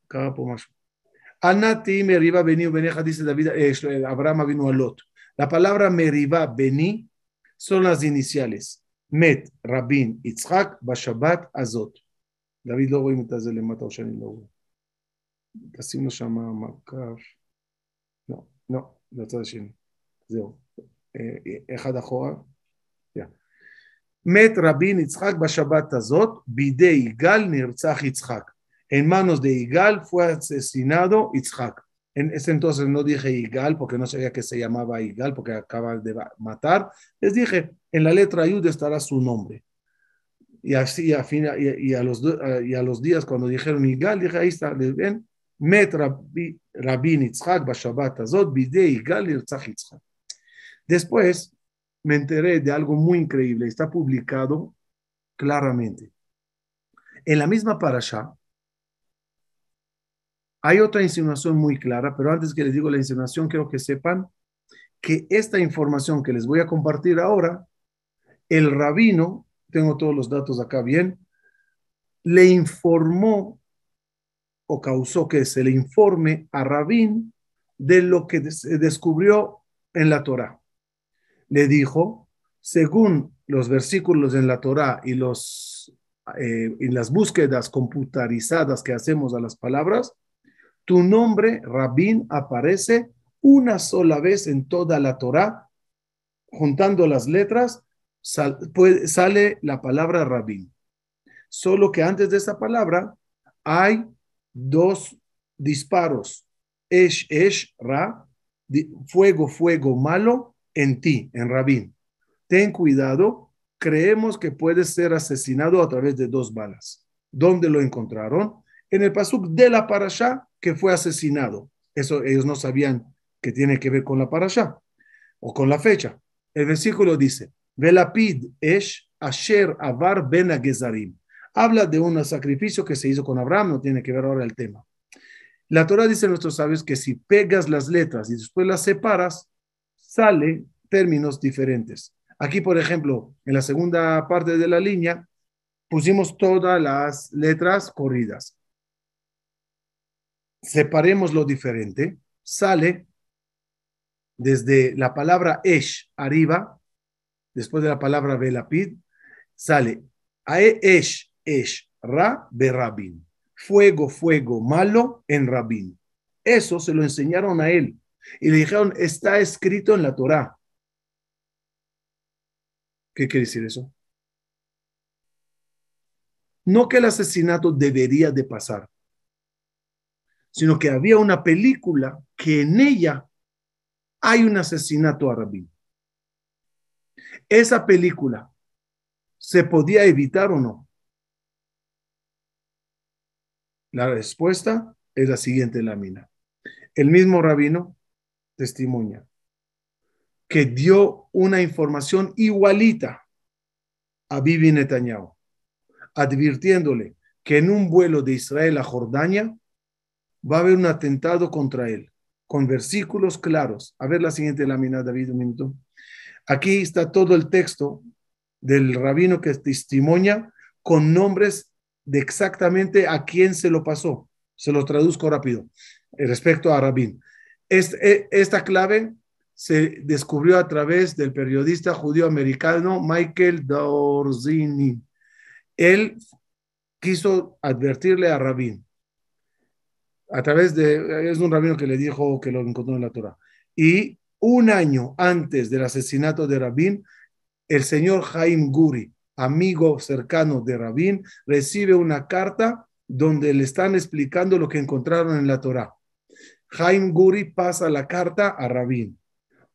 Al meriba beniu beneja, dice David, eh, eh, Abraham vino a Lot. La palabra meriba beni son las iniciales. Met, Rabin, Itzhak, Bashabat, Azot. David luego le mata a עשינו שם מעקב, לא, לא, לצד השני, זהו, אחד ya מת רבין יצחק בשבת הזאת, בידי יגאל נרצח יצחק. En manos de Igal fue asesinado Itzhak. En ese entonces no dije Igal porque no sabía que se llamaba Igal porque acaba de matar. Les dije, en la letra Yud estará su nombre. Y así, a, fin, y, a los, y a los días cuando dijeron Igal, dije, ahí está, ¿les ven? Después me enteré de algo muy increíble, está publicado claramente. En la misma parasha hay otra insinuación muy clara, pero antes que les digo la insinuación, quiero que sepan que esta información que les voy a compartir ahora, el rabino, tengo todos los datos acá bien, le informó o causó que se le informe a Rabín de lo que se eh, descubrió en la Torá. Le dijo, según los versículos en la Torá y, los, eh, las búsquedas computarizadas que hacemos a las palabras, tu nombre, Rabín, aparece una sola vez en toda la Torá, juntando las letras, sale la palabra Rabín. Solo que antes de esa palabra hay dos disparos. Esh, Esh, Ra, fuego, fuego malo en ti, en Rabín. Ten cuidado, creemos que puede ser asesinado a través de dos balas. ¿Dónde lo encontraron? En el pasuk de la parasha que fue asesinado. Eso ellos no sabían que tiene que ver con la parasha o con la fecha. El versículo dice, Velapid Esh Asher Avar Ben gezarim habla de un sacrificio que se hizo con Abraham, no tiene que ver ahora el tema. La Torah dice a nuestros sabios que si pegas las letras y después las separas, sale términos diferentes. Aquí, por ejemplo, en la segunda parte de la línea, pusimos todas las letras corridas. Separemos lo diferente. Sale desde la palabra esh, arriba, después de la palabra velapid, sale esh, es Ra de Rabín, Fuego, fuego malo en Rabín. Eso se lo enseñaron a él y le dijeron, está escrito en la Torá. ¿Qué quiere decir eso? No que el asesinato debería de pasar, sino que había una película que en ella hay un asesinato a Rabín. Esa película se podía evitar o no. La respuesta es la siguiente lámina. El mismo rabino testimonia que dio una información igualita a Bibi Netanyahu, advirtiéndole que en un vuelo de Israel a Jordania va a haber un atentado contra él, con versículos claros. A ver la siguiente lámina, David, un minuto. Aquí está todo el texto del rabino que testimonia con nombres de exactamente a quién se lo pasó. Se lo traduzco rápido eh, respecto a Rabin. Eh, esta clave se descubrió a través del periodista judío-americano Michael Dorzini. Él quiso advertirle a Rabin. A través de, eh, es un rabino que le dijo que lo encontró en la Torah. Y un año antes del asesinato de Rabin, el señor Jaime Guri, amigo cercano de Rabín, recibe una carta donde le están explicando lo que encontraron en la Torá. Jaime Guri pasa la carta a Rabín.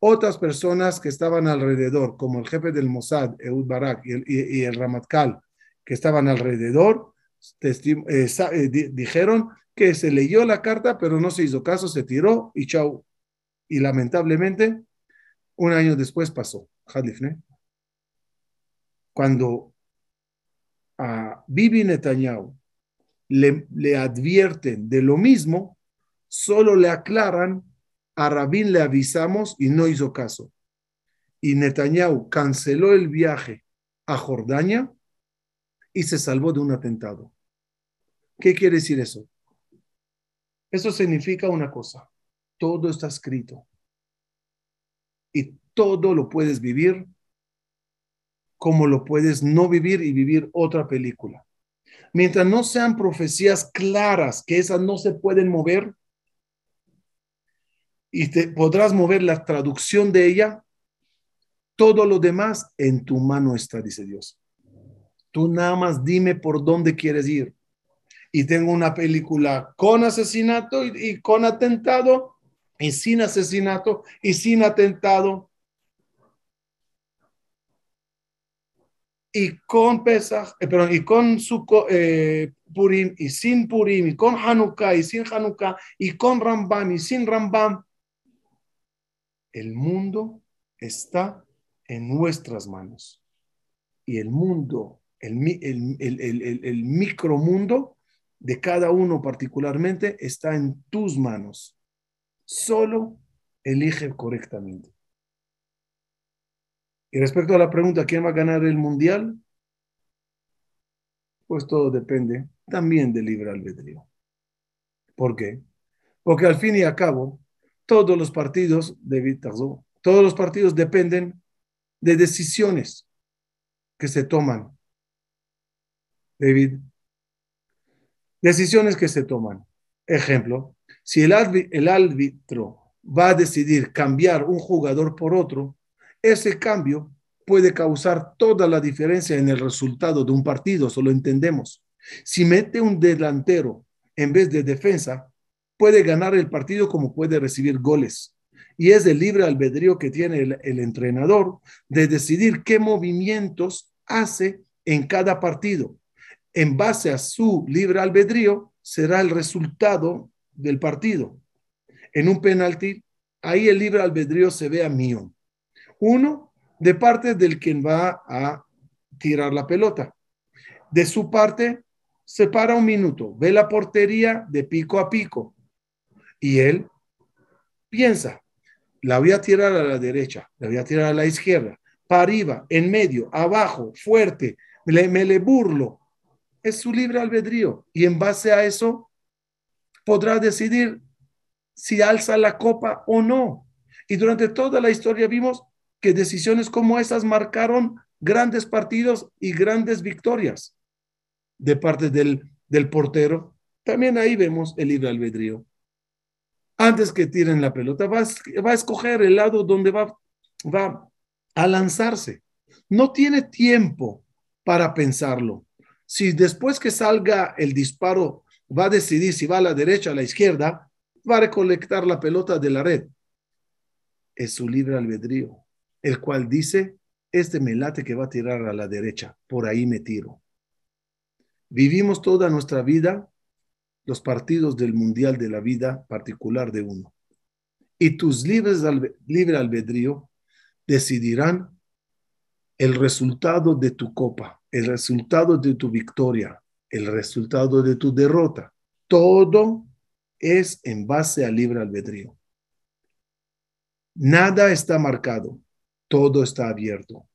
Otras personas que estaban alrededor, como el jefe del Mossad, Eud Barak, y el, Ramatkal, que estaban alrededor, eh, eh, dijeron que se leyó la carta, pero no se hizo caso, se tiró y chau. Y lamentablemente, un año después pasó. Hadif, cuando a Bibi Netanyahu le, le advierten de lo mismo, solo le aclaran, a Rabín le avisamos y no hizo caso. Y Netanyahu canceló el viaje a Jordania y se salvó de un atentado. ¿Qué quiere decir eso? Eso significa una cosa, todo está escrito y todo lo puedes vivir Cómo lo puedes no vivir y vivir otra película. Mientras no sean profecías claras, que esas no se pueden mover, y te podrás mover la traducción de ella, todo lo demás en tu mano está, dice Dios. Tú nada más dime por dónde quieres ir. Y tengo una película con asesinato y con atentado, y sin asesinato y sin atentado. y con Pesach eh, perdón, y con su, eh, Purim, y sin Purim, y con Hanukkah, y sin Hanukkah, y con Rambam, y sin Rambam. El mundo está en nuestras manos. Y el mundo, el, el, el, el micromundo de cada uno particularmente está en tus manos. Solo elige correctamente. Y respecto a la pregunta, ¿quién va a ganar el mundial? Pues todo depende también del libre albedrío. ¿Por qué? Porque al fin y al cabo, todos los partidos de todos los partidos dependen de decisiones que se toman. David, decisiones que se toman. Ejemplo, si el árbitro va a decidir cambiar un jugador por otro, ese cambio puede causar toda la diferencia en el resultado de un partido, eso lo entendemos. Si mete un delantero en vez de defensa, puede ganar el partido como puede recibir goles. Y es el libre albedrío que tiene el, entrenador de decidir qué movimientos hace en cada partido. En base a su libre albedrío será el resultado del partido. En un penalti, ahí el libre albedrío se ve a mío. Uno, de parte del quien va a tirar la pelota. De su parte, se para un minuto, ve la portería de pico a pico y él piensa, la voy a tirar a la derecha, la voy a tirar a la izquierda, para arriba, en medio, abajo, fuerte, me le, me burlo. Es su libre albedrío y en base a eso podrá decidir si alza la copa o no. Y durante toda la historia vimos que decisiones como esas marcaron grandes partidos y grandes victorias de parte del, del portero. También ahí vemos el libre albedrío. Antes que tiren la pelota, va, va a escoger el lado donde va, va a lanzarse. No tiene tiempo para pensarlo. Si después que salga el disparo va a decidir si va a la derecha o a la izquierda, va a recolectar la pelota de la red. Es su libre albedrío el cual dice, este me late que va a tirar a la derecha, por ahí me tiro. Vivimos toda nuestra vida los partidos del Mundial de la vida particular de uno. Y tus libres libre albedrío decidirán el resultado de tu copa, el resultado de tu victoria, el resultado de tu derrota. Todo es en base al libre albedrío. Nada está marcado todo está abierto.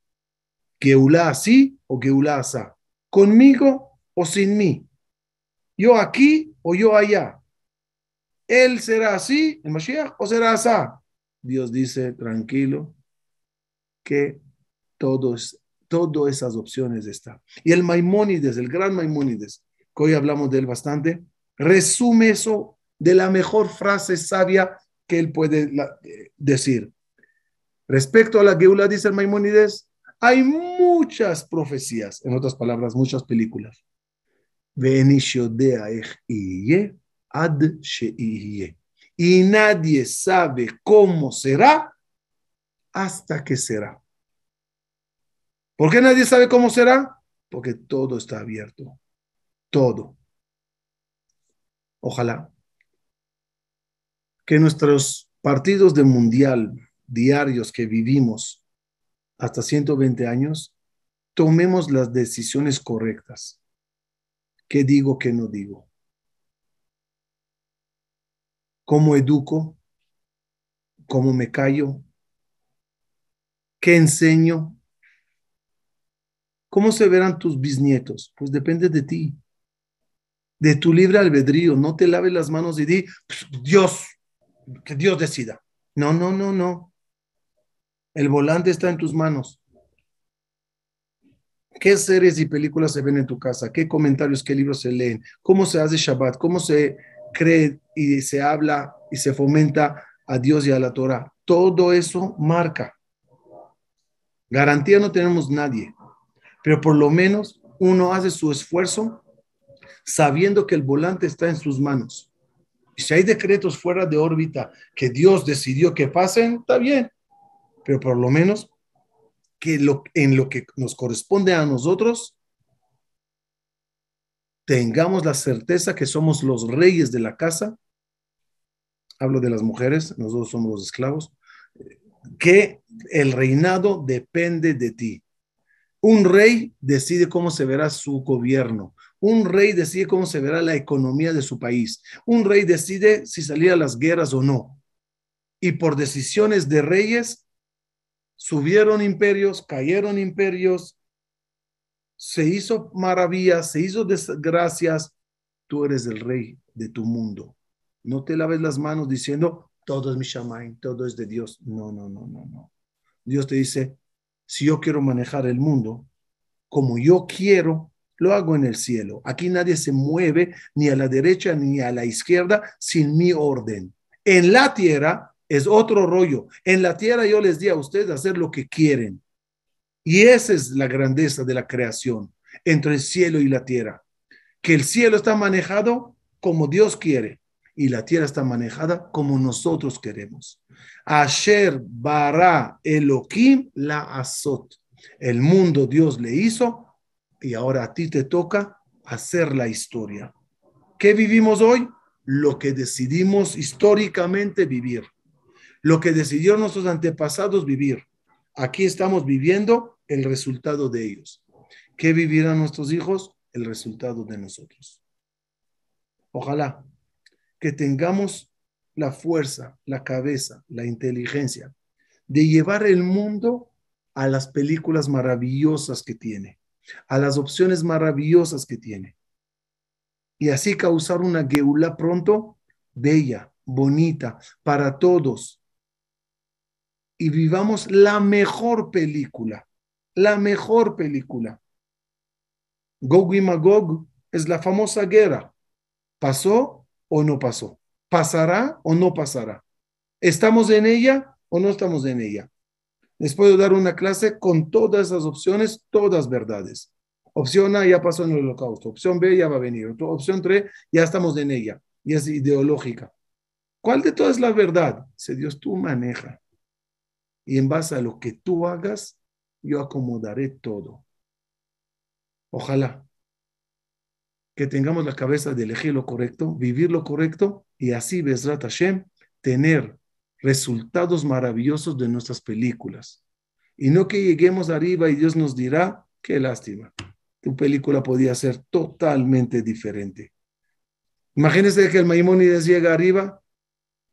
Geulá así o que sa, Conmigo o sin mí. Yo aquí o yo allá. Él será así, el Mashiach, o será asá. Dios dice, tranquilo, que todos, todas esas opciones están. Y el Maimónides, el gran Maimónides, que hoy hablamos de él bastante, resume eso de la mejor frase sabia que él puede eh, decir. Respecto a la Geula, dice el Maimonides, hay muchas profecías, en otras palabras, muchas películas. ad Y nadie sabe cómo será hasta que será. ¿Por qué nadie sabe cómo será? Porque todo está abierto. Todo. Ojalá que nuestros partidos de mundial, diarios que vivimos hasta 120 años, tomemos las decisiones correctas. ¿Qué digo, qué no digo? ¿Cómo educo? ¿Cómo me callo? ¿Qué enseño? ¿Cómo se verán tus bisnietos? Pues depende de ti, de tu libre albedrío. No te laves las manos y di, pues, Dios, que Dios decida. No, no, no, no. El volante está en tus manos. ¿Qué series y películas se ven en tu casa? ¿Qué comentarios, qué libros se leen? ¿Cómo se hace Shabbat? ¿Cómo se cree y se habla y se fomenta a Dios y a la Torah? Todo eso marca. Garantía no tenemos nadie, pero por lo menos uno hace su esfuerzo sabiendo que el volante está en sus manos. si hay decretos fuera de órbita que Dios decidió que pasen, está bien pero por lo menos que lo, en lo que nos corresponde a nosotros, tengamos la certeza que somos los reyes de la casa, hablo de las mujeres, nosotros somos los esclavos, que el reinado depende de ti. Un rey decide cómo se verá su gobierno. Un rey decide cómo se verá la economía de su país. Un rey decide si salir a las guerras o no. Y por decisiones de reyes Subieron imperios, cayeron imperios, se hizo maravillas, se hizo desgracias. Tú eres el rey de tu mundo. No te laves las manos diciendo, todo es mi shaman, todo es de Dios. No, no, no, no, no. Dios te dice, si yo quiero manejar el mundo como yo quiero, lo hago en el cielo. Aquí nadie se mueve ni a la derecha ni a la izquierda sin mi orden. En la tierra es otro rollo. En la tierra yo les di a ustedes hacer lo que quieren. Y esa es la grandeza de la creación entre el cielo y la tierra. Que el cielo está manejado como Dios quiere y la tierra está manejada como nosotros queremos. Asher bara Elohim la azot. El mundo Dios le hizo y ahora a ti te toca hacer la historia. ¿Qué vivimos hoy? Lo que decidimos históricamente vivir lo que decidió nuestros antepasados vivir. Aquí estamos viviendo el resultado de ellos. ¿Qué vivirán nuestros hijos? El resultado de nosotros. Ojalá que tengamos la fuerza, la cabeza, la inteligencia de llevar el mundo a las películas maravillosas que tiene, a las opciones maravillosas que tiene. Y así causar una geula pronto, bella, bonita, para todos, y vivamos la mejor película, la mejor película. Gog y Magog es la famosa guerra. ¿Pasó o no pasó? ¿Pasará o no pasará? ¿Estamos en ella o no estamos en ella? Les puedo dar una clase con todas esas opciones, todas verdades. Opción A ya pasó en el holocausto, opción B ya va a venir, opción 3 ya estamos en ella y es ideológica. ¿Cuál de todas es la verdad? Se Dios tú maneja y en base a lo que tú hagas, yo acomodaré todo. Ojalá que tengamos la cabeza de elegir lo correcto, vivir lo correcto y así, Besrat Hashem, tener resultados maravillosos de nuestras películas. Y no que lleguemos arriba y Dios nos dirá, qué lástima, tu película podía ser totalmente diferente. Imagínense que el Maimónides llega arriba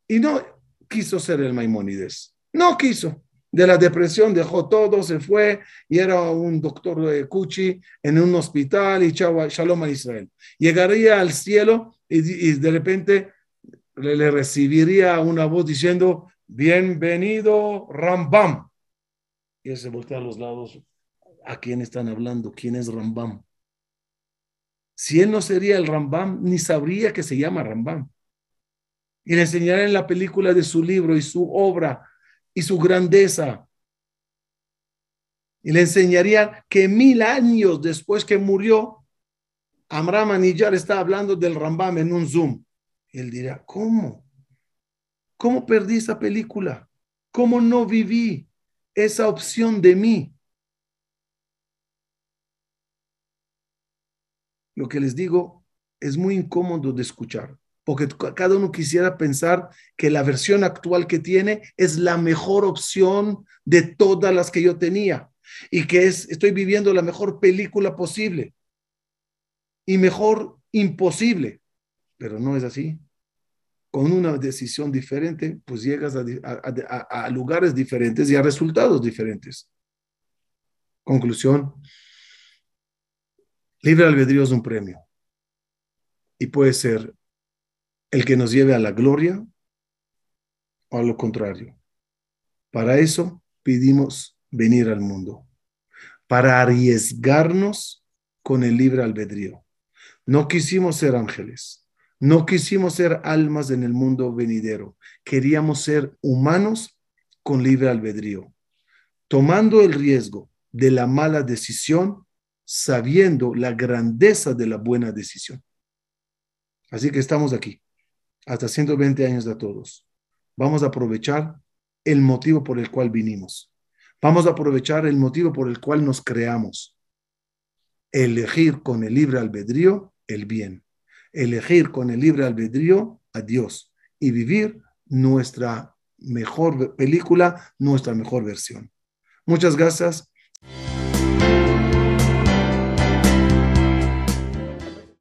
y no quiso ser el Maimónides, no quiso de la depresión, dejó todo, se fue y era un doctor de Cuchi en un hospital y shalom a Israel. Llegaría al cielo y, de repente le, recibiría una voz diciendo, bienvenido Rambam. Y él se voltea a los lados, ¿a quién están hablando? ¿Quién es Rambam? Si él no sería el Rambam, ni sabría que se llama Rambam. Y le enseñaré en la película de su libro y su obra y su grandeza. Y le enseñaría que mil años después que murió, Amram Aniyar está hablando del Rambam en un Zoom. Y él dirá, ¿cómo? ¿Cómo perdí esa película? ¿Cómo no viví esa opción de mí? Lo que les digo es muy incómodo de escuchar porque cada uno quisiera pensar que la versión actual que tiene es la mejor opción de todas las que yo tenía y que es estoy viviendo la mejor película posible y mejor imposible, pero no es así. Con una decisión diferente, pues llegas a, a lugares diferentes y a resultados diferentes. Conclusión. Libre albedrío es un premio y puede ser el que nos lleve a la gloria o a lo contrario. Para eso pedimos venir al mundo, para arriesgarnos con el libre albedrío. No quisimos ser ángeles, no quisimos ser almas en el mundo venidero, queríamos ser humanos con libre albedrío, tomando el riesgo de la mala decisión, sabiendo la grandeza de la buena decisión. Así que estamos aquí hasta 120 años de a todos. Vamos a aprovechar el motivo por el cual vinimos. Vamos a aprovechar el motivo por el cual nos creamos. Elegir con el libre albedrío el bien. Elegir con el libre albedrío a Dios y vivir nuestra mejor película, nuestra mejor versión. Muchas gracias.